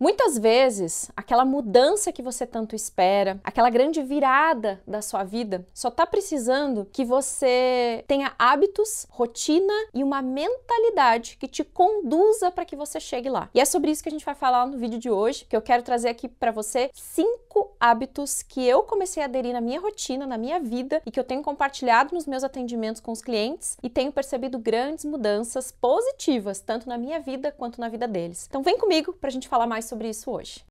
Muitas vezes, aquela mudança que você tanto espera, aquela grande virada da sua vida, só tá precisando que você tenha hábitos, rotina e uma mentalidade que te conduza para que você chegue lá. E é sobre isso que a gente vai falar no vídeo de hoje, que eu quero trazer aqui para você cinco hábitos que eu comecei a aderir na minha rotina, na minha vida e que eu tenho compartilhado nos meus atendimentos com os clientes e tenho percebido grandes mudanças positivas, tanto na minha vida quanto na vida deles. Então vem comigo para a gente falar mais mais sobre isso hoje.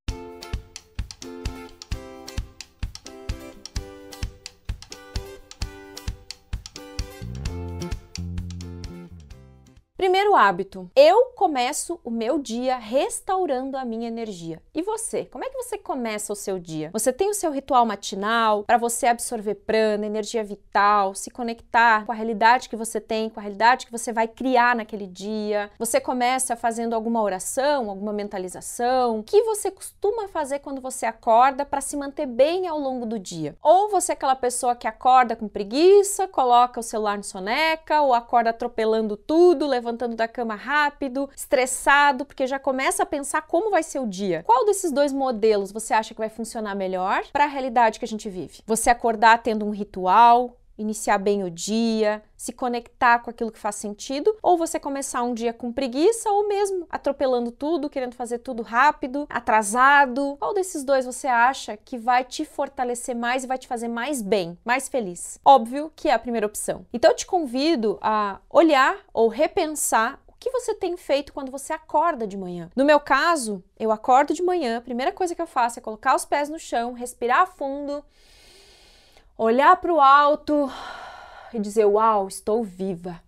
Primeiro hábito: eu começo o meu dia restaurando a minha energia. E você? Como é que você começa o seu dia? Você tem o seu ritual matinal para você absorver prana, energia vital, se conectar com a realidade que você tem, com a realidade que você vai criar naquele dia. Você começa fazendo alguma oração, alguma mentalização. O que você costuma fazer quando você acorda para se manter bem ao longo do dia? Ou você é aquela pessoa que acorda com preguiça, coloca o celular no soneca ou acorda atropelando tudo, levando levantando da cama rápido, estressado, porque já começa a pensar como vai ser o dia. Qual desses dois modelos você acha que vai funcionar melhor para a realidade que a gente vive? Você acordar tendo um ritual, iniciar bem o dia, se conectar com aquilo que faz sentido, ou você começar um dia com preguiça ou mesmo atropelando tudo, querendo fazer tudo rápido, atrasado. Qual desses dois você acha que vai te fortalecer mais e vai te fazer mais bem, mais feliz? Óbvio que é a primeira opção. Então eu te convido a olhar ou repensar o que você tem feito quando você acorda de manhã? No meu caso, eu acordo de manhã, a primeira coisa que eu faço é colocar os pés no chão, respirar fundo olhar para o alto e dizer: Uau, estou viva!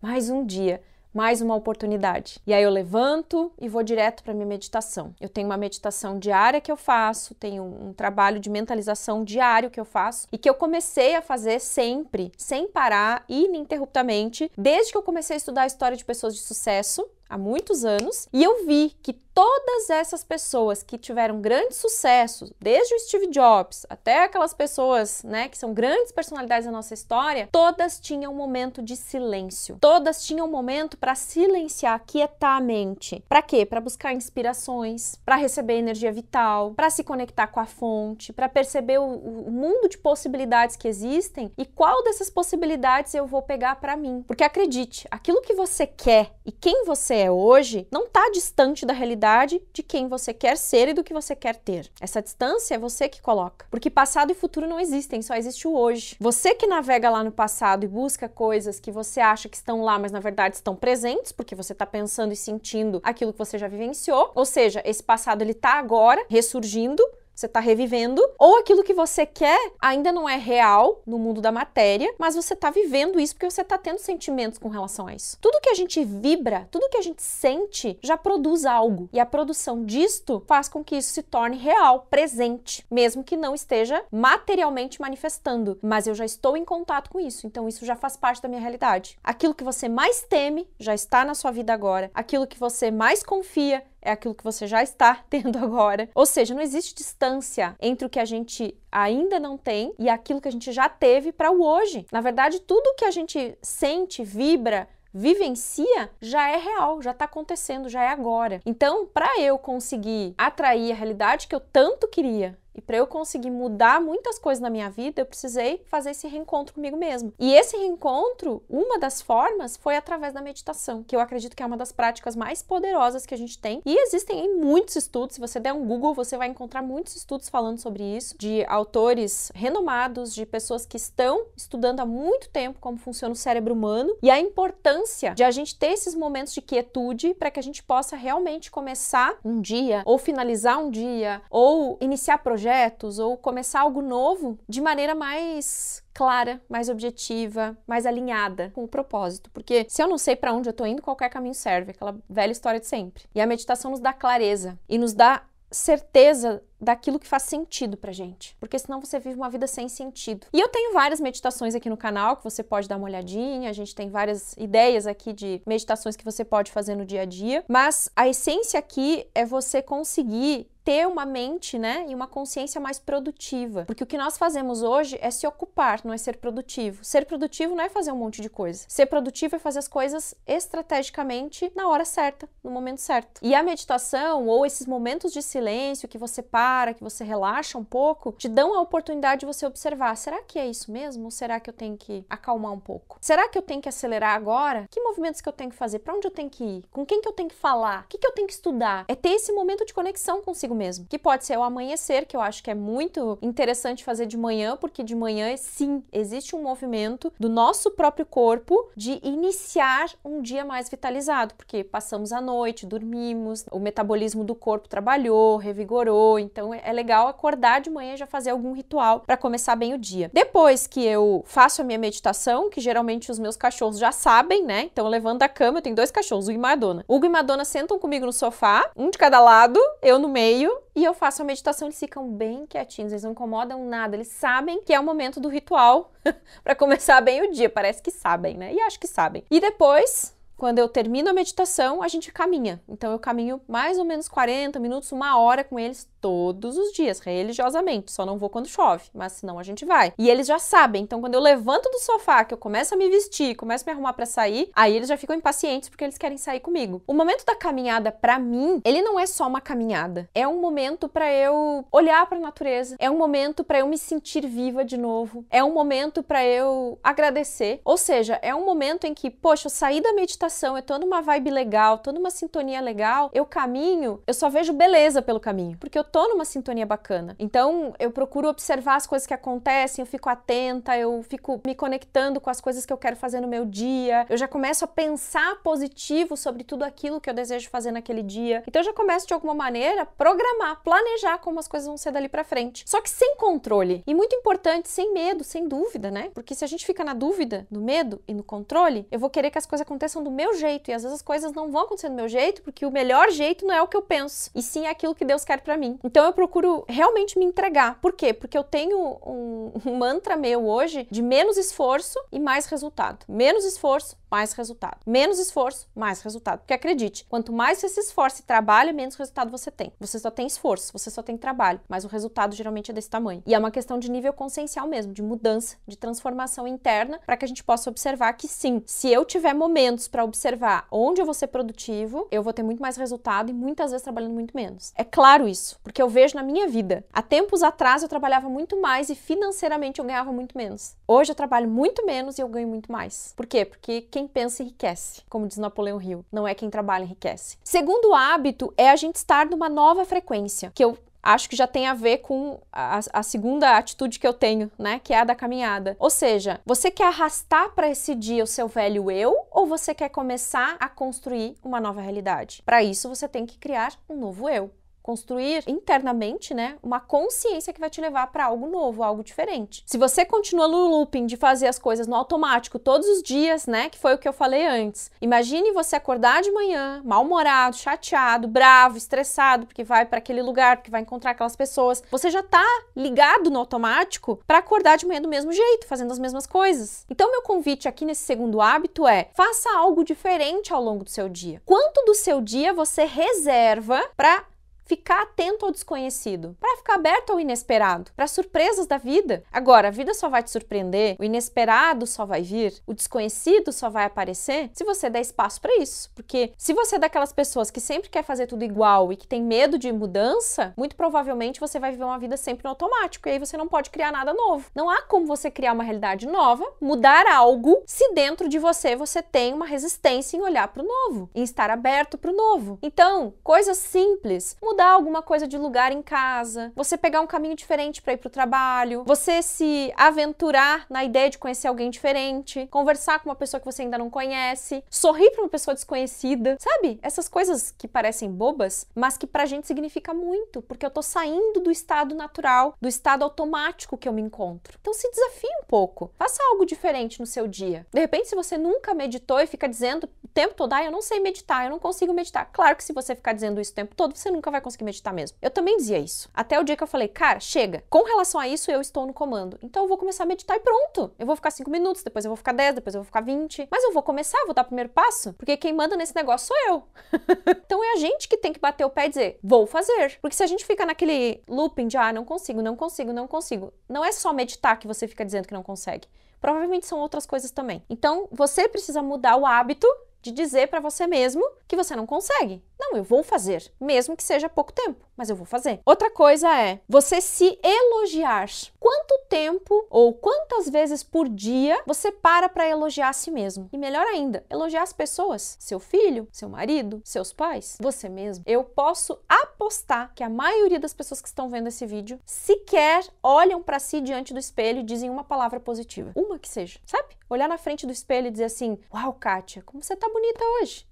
Mais um dia, mais uma oportunidade. E aí eu levanto e vou direto para minha meditação. Eu tenho uma meditação diária que eu faço, tenho um trabalho de mentalização diário que eu faço e que eu comecei a fazer sempre, sem parar, ininterruptamente, desde que eu comecei a estudar a história de pessoas de sucesso há muitos anos, e eu vi que todas essas pessoas que tiveram grande sucesso, desde o Steve Jobs até aquelas pessoas, né, que são grandes personalidades da nossa história, todas tinham um momento de silêncio. Todas tinham um momento para silenciar, quietar a mente. Para quê? Para buscar inspirações, para receber energia vital, para se conectar com a fonte, para perceber o, o mundo de possibilidades que existem e qual dessas possibilidades eu vou pegar para mim. Porque acredite, aquilo que você quer e quem você você é hoje não está distante da realidade de quem você quer ser e do que você quer ter. Essa distância é você que coloca. Porque passado e futuro não existem, só existe o hoje. Você que navega lá no passado e busca coisas que você acha que estão lá, mas na verdade estão presentes, porque você está pensando e sentindo aquilo que você já vivenciou. Ou seja, esse passado ele está agora ressurgindo você está revivendo, ou aquilo que você quer ainda não é real no mundo da matéria, mas você está vivendo isso porque você está tendo sentimentos com relação a isso. Tudo que a gente vibra, tudo que a gente sente já produz algo, e a produção disto faz com que isso se torne real, presente, mesmo que não esteja materialmente manifestando, mas eu já estou em contato com isso, então isso já faz parte da minha realidade. Aquilo que você mais teme já está na sua vida agora, aquilo que você mais confia é aquilo que você já está tendo agora. Ou seja, não existe distância entre o que a gente ainda não tem e aquilo que a gente já teve para o hoje. Na verdade, tudo que a gente sente, vibra, vivencia já é real, já está acontecendo, já é agora. Então, para eu conseguir atrair a realidade que eu tanto queria e para eu conseguir mudar muitas coisas na minha vida, eu precisei fazer esse reencontro comigo mesmo. E esse reencontro, uma das formas foi através da meditação, que eu acredito que é uma das práticas mais poderosas que a gente tem. E existem muitos estudos, se você der um Google, você vai encontrar muitos estudos falando sobre isso, de autores renomados, de pessoas que estão estudando há muito tempo como funciona o cérebro humano e a importância de a gente ter esses momentos de quietude para que a gente possa realmente começar um dia ou finalizar um dia ou iniciar projetos projetos ou começar algo novo de maneira mais clara, mais objetiva, mais alinhada com o propósito. Porque se eu não sei para onde eu estou indo, qualquer caminho serve, aquela velha história de sempre. E a meditação nos dá clareza e nos dá certeza daquilo que faz sentido pra gente, porque senão você vive uma vida sem sentido. E eu tenho várias meditações aqui no canal que você pode dar uma olhadinha, a gente tem várias ideias aqui de meditações que você pode fazer no dia a dia, mas a essência aqui é você conseguir ter uma mente, né, e uma consciência mais produtiva. Porque o que nós fazemos hoje é se ocupar, não é ser produtivo. Ser produtivo não é fazer um monte de coisa. Ser produtivo é fazer as coisas estrategicamente na hora certa, no momento certo. E a meditação ou esses momentos de silêncio que você passa para, que você relaxa um pouco, te dão a oportunidade de você observar: será que é isso mesmo? Ou será que eu tenho que acalmar um pouco? Será que eu tenho que acelerar agora? Que movimentos que eu tenho que fazer? Para onde eu tenho que ir? Com quem que eu tenho que falar? O que, que eu tenho que estudar? É ter esse momento de conexão consigo mesmo, que pode ser o amanhecer, que eu acho que é muito interessante fazer de manhã, porque de manhã, sim, existe um movimento do nosso próprio corpo de iniciar um dia mais vitalizado, porque passamos a noite, dormimos, o metabolismo do corpo trabalhou, revigorou, então é legal acordar de manhã e já fazer algum ritual para começar bem o dia. Depois que eu faço a minha meditação, que geralmente os meus cachorros já sabem, né? Então eu levanto da cama, eu tenho dois cachorros, Hugo e Madonna. Hugo e Madonna sentam comigo no sofá, um de cada lado, eu no meio, e eu faço a meditação, eles ficam bem quietinhos, eles não incomodam nada, eles sabem que é o momento do ritual para começar bem o dia, parece que sabem, né? E acho que sabem. E depois, quando eu termino a meditação, a gente caminha. Então eu caminho mais ou menos 40 minutos, uma hora com eles todos os dias, religiosamente. Só não vou quando chove, mas senão a gente vai. E eles já sabem, então quando eu levanto do sofá, que eu começo a me vestir, começo a me arrumar para sair, aí eles já ficam impacientes porque eles querem sair comigo. O momento da caminhada para mim, ele não é só uma caminhada. É um momento para eu olhar para a natureza, é um momento para eu me sentir viva de novo, é um momento para eu agradecer. Ou seja, é um momento em que, poxa, eu saí da meditação, eu tô numa vibe legal, tô numa sintonia legal, eu caminho, eu só vejo beleza pelo caminho, porque eu tô numa sintonia bacana. Então, eu procuro observar as coisas que acontecem, eu fico atenta, eu fico me conectando com as coisas que eu quero fazer no meu dia. Eu já começo a pensar positivo sobre tudo aquilo que eu desejo fazer naquele dia. Então, eu já começo de alguma maneira programar, planejar como as coisas vão ser dali para frente. Só que sem controle. E muito importante, sem medo, sem dúvida, né? Porque se a gente fica na dúvida, no medo e no controle, eu vou querer que as coisas aconteçam do meu jeito e às vezes as coisas não vão acontecer do meu jeito, porque o melhor jeito não é o que eu penso, e sim é aquilo que Deus quer para mim. Então eu procuro realmente me entregar. Por quê? Porque eu tenho um, um mantra meu hoje de menos esforço e mais resultado. Menos esforço, mais resultado. Menos esforço, mais resultado. Porque acredite, quanto mais você se esforça e trabalha, menos resultado você tem. Você só tem esforço, você só tem trabalho, mas o resultado geralmente é desse tamanho. E é uma questão de nível consciencial mesmo, de mudança, de transformação interna, para que a gente possa observar que sim, se eu tiver momentos para observar onde eu vou ser produtivo, eu vou ter muito mais resultado e muitas vezes trabalhando muito menos. É claro isso porque eu vejo na minha vida. Há tempos atrás eu trabalhava muito mais e financeiramente eu ganhava muito menos. Hoje eu trabalho muito menos e eu ganho muito mais. Por quê? Porque quem pensa enriquece, como diz Napoleão Hill, não é quem trabalha enriquece. Segundo hábito é a gente estar numa nova frequência, que eu acho que já tem a ver com a, a, segunda atitude que eu tenho, né? Que é a da caminhada. Ou seja, você quer arrastar para esse dia o seu velho eu ou você quer começar a construir uma nova realidade? Para isso, você tem que criar um novo eu construir internamente, né, uma consciência que vai te levar para algo novo, algo diferente. Se você continua no looping de fazer as coisas no automático todos os dias, né, que foi o que eu falei antes. Imagine você acordar de manhã, mal-humorado, chateado, bravo, estressado, porque vai para aquele lugar, porque vai encontrar aquelas pessoas. Você já tá ligado no automático para acordar de manhã do mesmo jeito, fazendo as mesmas coisas. Então meu convite aqui nesse segundo hábito é: faça algo diferente ao longo do seu dia. Quanto do seu dia você reserva para ficar atento ao desconhecido, para ficar aberto ao inesperado, para surpresas da vida. Agora, a vida só vai te surpreender, o inesperado só vai vir, o desconhecido só vai aparecer se você der espaço para isso, porque se você é daquelas pessoas que sempre quer fazer tudo igual e que tem medo de mudança, muito provavelmente você vai viver uma vida sempre no automático e aí você não pode criar nada novo. Não há como você criar uma realidade nova, mudar algo, se dentro de você você tem uma resistência em olhar para o novo, em estar aberto para o novo. Então, coisas simples, mudar alguma coisa de lugar em casa, você pegar um caminho diferente para ir para o trabalho, você se aventurar na ideia de conhecer alguém diferente, conversar com uma pessoa que você ainda não conhece, sorrir para uma pessoa desconhecida, sabe? Essas coisas que parecem bobas, mas que a gente significa muito, porque eu tô saindo do estado natural, do estado automático que eu me encontro. Então se desafie um pouco, faça algo diferente no seu dia. De repente, se você nunca meditou e fica dizendo o tempo todo, ah, eu não sei meditar, eu não consigo meditar. Claro que se você ficar dizendo isso o tempo todo, você nunca vai conseguir meditar mesmo. Eu também dizia isso. Até o dia que eu falei, cara, chega. Com relação a isso, eu estou no comando. Então eu vou começar a meditar e pronto. Eu vou ficar 5 minutos, depois eu vou ficar 10, depois eu vou ficar 20. Mas eu vou começar, vou dar o primeiro passo, porque quem manda nesse negócio sou eu. então é a gente que tem que bater o pé e dizer, vou fazer. Porque se a gente fica naquele looping de, ah, não consigo, não consigo, não consigo. Não é só meditar que você fica dizendo que não consegue. Provavelmente são outras coisas também. Então, você precisa mudar o hábito de dizer para você mesmo que você não consegue não, eu vou fazer, mesmo que seja pouco tempo, mas eu vou fazer. Outra coisa é você se elogiar. Quanto tempo ou quantas vezes por dia você para para elogiar a si mesmo? E melhor ainda, elogiar as pessoas, seu filho, seu marido, seus pais, você mesmo. Eu posso apostar que a maioria das pessoas que estão vendo esse vídeo sequer olham para si diante do espelho e dizem uma palavra positiva, uma que seja, sabe? Olhar na frente do espelho e dizer assim: "Uau, Kátia, como você tá bonita hoje."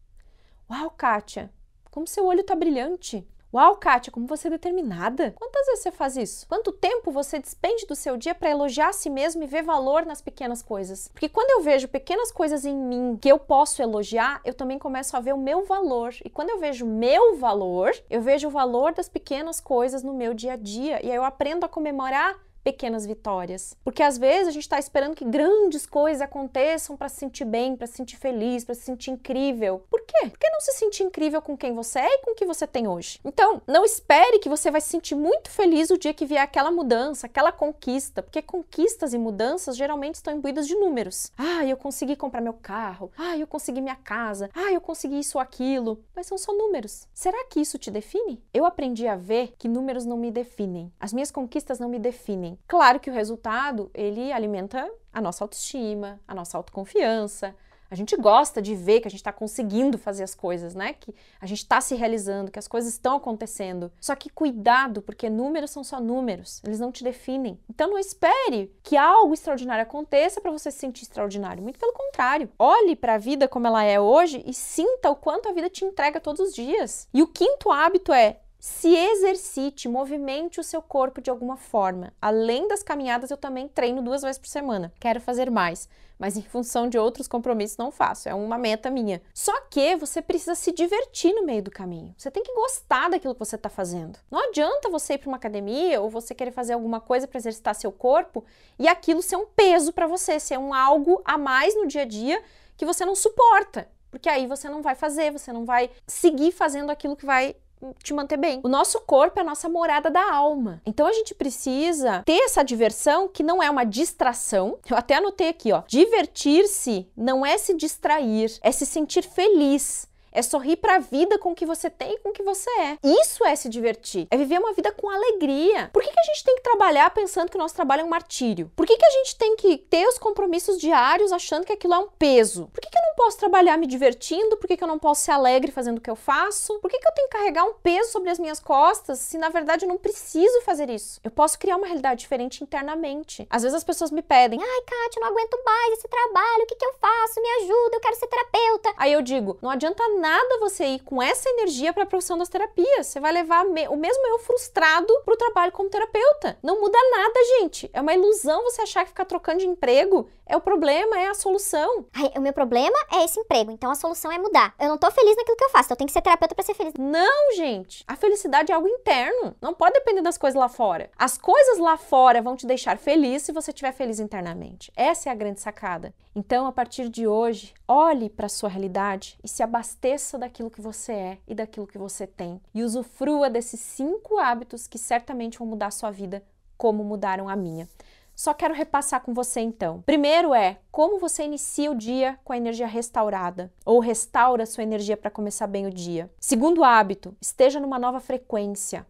"Uau, Kátia, como seu olho tá brilhante. Uau, Kátia, como você é determinada! Quantas vezes você faz isso? Quanto tempo você despende do seu dia para elogiar a si mesmo e ver valor nas pequenas coisas? Porque quando eu vejo pequenas coisas em mim que eu posso elogiar, eu também começo a ver o meu valor. E quando eu vejo meu valor, eu vejo o valor das pequenas coisas no meu dia a dia. E aí eu aprendo a comemorar pequenas vitórias. Porque às vezes a gente está esperando que grandes coisas aconteçam para se sentir bem, para se sentir feliz, para se sentir incrível. Por quê? Porque não se sentir incrível com quem você é e com o que você tem hoje? Então, não espere que você vai se sentir muito feliz o dia que vier aquela mudança, aquela conquista, porque conquistas e mudanças geralmente estão imbuídas de números. Ah, eu consegui comprar meu carro. Ah, eu consegui minha casa. Ah, eu consegui isso ou aquilo. Mas são só números. Será que isso te define? Eu aprendi a ver que números não me definem. As minhas conquistas não me definem. Claro que o resultado, ele alimenta a nossa autoestima, a nossa autoconfiança. A gente gosta de ver que a gente está conseguindo fazer as coisas, né? Que a gente está se realizando, que as coisas estão acontecendo. Só que cuidado, porque números são só números, eles não te definem. Então não espere que algo extraordinário aconteça para você se sentir extraordinário. Muito pelo contrário. Olhe para a vida como ela é hoje e sinta o quanto a vida te entrega todos os dias. E o quinto hábito é se exercite, movimente o seu corpo de alguma forma. Além das caminhadas, eu também treino duas vezes por semana. Quero fazer mais, mas em função de outros compromissos não faço. É uma meta minha. Só que você precisa se divertir no meio do caminho. Você tem que gostar daquilo que você está fazendo. Não adianta você ir para uma academia ou você querer fazer alguma coisa para exercitar seu corpo e aquilo ser um peso para você, ser um algo a mais no dia a dia que você não suporta porque aí você não vai fazer, você não vai seguir fazendo aquilo que vai te manter bem. O nosso corpo é a nossa morada da alma. Então a gente precisa ter essa diversão que não é uma distração. Eu até anotei aqui, ó. Divertir-se não é se distrair, é se sentir feliz é sorrir para a vida com o que você tem e com o que você é. Isso é se divertir, é viver uma vida com alegria. Por que, que a gente tem que trabalhar pensando que o nosso trabalho é um martírio? Por que, que a gente tem que ter os compromissos diários achando que aquilo é um peso? Por que, que eu não posso trabalhar me divertindo? Por que, que eu não posso ser alegre fazendo o que eu faço? Por que, que eu tenho que carregar um peso sobre as minhas costas se na verdade eu não preciso fazer isso? Eu posso criar uma realidade diferente internamente. Às vezes as pessoas me pedem: ai, Kátia, não aguento mais esse trabalho, o que, que eu faço? Me ajuda, eu quero ser terapeuta. Aí eu digo: não adianta nada você ir com essa energia para a profissão das terapias. Você vai levar me o mesmo eu frustrado para o trabalho como terapeuta. Não muda nada, gente. É uma ilusão você achar que ficar trocando de emprego é o problema, é a solução. Ai, o meu problema é esse emprego, então a solução é mudar. Eu não tô feliz naquilo que eu faço, então eu tenho que ser terapeuta para ser feliz. Não, gente. A felicidade é algo interno. Não pode depender das coisas lá fora. As coisas lá fora vão te deixar feliz se você estiver feliz internamente. Essa é a grande sacada. Então, a partir de hoje, Olhe para a sua realidade e se abasteça daquilo que você é e daquilo que você tem. E usufrua desses cinco hábitos que certamente vão mudar a sua vida, como mudaram a minha. Só quero repassar com você então. Primeiro é como você inicia o dia com a energia restaurada ou restaura sua energia para começar bem o dia. Segundo hábito, esteja numa nova frequência.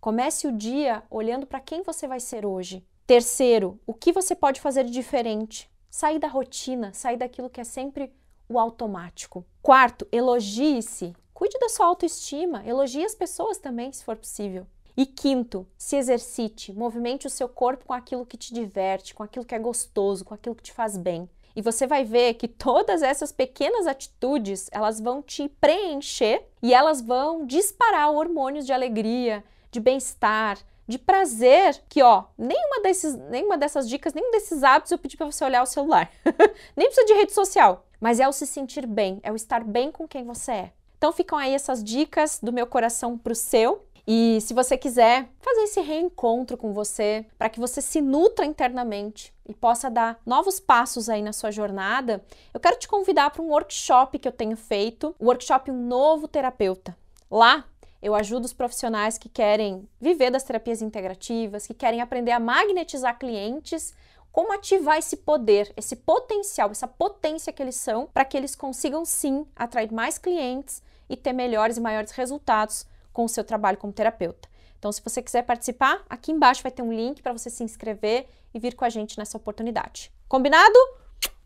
Comece o dia olhando para quem você vai ser hoje. Terceiro, o que você pode fazer de diferente? Sair da rotina, sair daquilo que é sempre o automático. Quarto, elogie-se. Cuide da sua autoestima, elogie as pessoas também, se for possível. E quinto, se exercite, movimente o seu corpo com aquilo que te diverte, com aquilo que é gostoso, com aquilo que te faz bem. E você vai ver que todas essas pequenas atitudes, elas vão te preencher e elas vão disparar hormônios de alegria, de bem-estar, de prazer, que ó, nenhuma, desses, nenhuma dessas dicas, nenhum desses hábitos eu pedi para você olhar o celular. Nem precisa de rede social mas é o se sentir bem, é o estar bem com quem você é. Então ficam aí essas dicas do meu coração para o seu. E se você quiser fazer esse reencontro com você, para que você se nutra internamente e possa dar novos passos aí na sua jornada, eu quero te convidar para um workshop que eu tenho feito, o workshop Um Novo Terapeuta. Lá eu ajudo os profissionais que querem viver das terapias integrativas, que querem aprender a magnetizar clientes como ativar esse poder, esse potencial, essa potência que eles são, para que eles consigam sim atrair mais clientes e ter melhores e maiores resultados com o seu trabalho como terapeuta. Então, se você quiser participar, aqui embaixo vai ter um link para você se inscrever e vir com a gente nessa oportunidade. Combinado?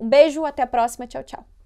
Um beijo, até a próxima, tchau, tchau.